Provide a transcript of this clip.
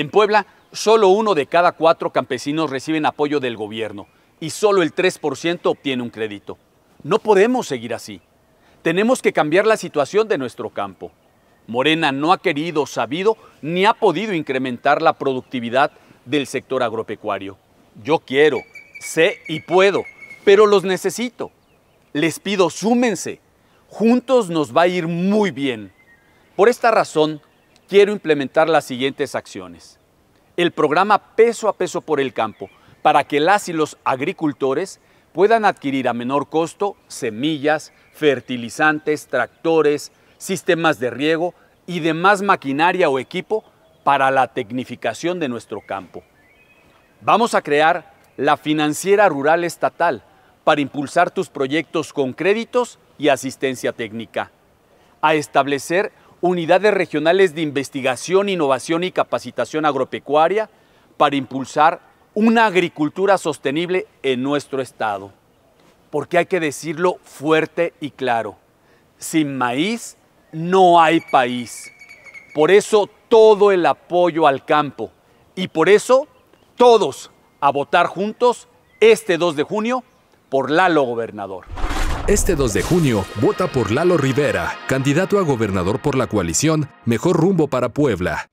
En Puebla, solo uno de cada cuatro campesinos reciben apoyo del gobierno y solo el 3% obtiene un crédito. No podemos seguir así. Tenemos que cambiar la situación de nuestro campo. Morena no ha querido, sabido, ni ha podido incrementar la productividad del sector agropecuario. Yo quiero, sé y puedo, pero los necesito. Les pido, súmense. Juntos nos va a ir muy bien. Por esta razón, quiero implementar las siguientes acciones. El programa Peso a Peso por el Campo, para que las y los agricultores puedan adquirir a menor costo semillas, fertilizantes, tractores, sistemas de riego y demás maquinaria o equipo para la tecnificación de nuestro campo. Vamos a crear la Financiera Rural Estatal para impulsar tus proyectos con créditos y asistencia técnica, a establecer unidades regionales de investigación, innovación y capacitación agropecuaria para impulsar una agricultura sostenible en nuestro estado. Porque hay que decirlo fuerte y claro, sin maíz no hay país. Por eso todo el apoyo al campo y por eso todos a votar juntos este 2 de junio por Lalo Gobernador. Este 2 de junio, vota por Lalo Rivera, candidato a gobernador por la coalición Mejor Rumbo para Puebla.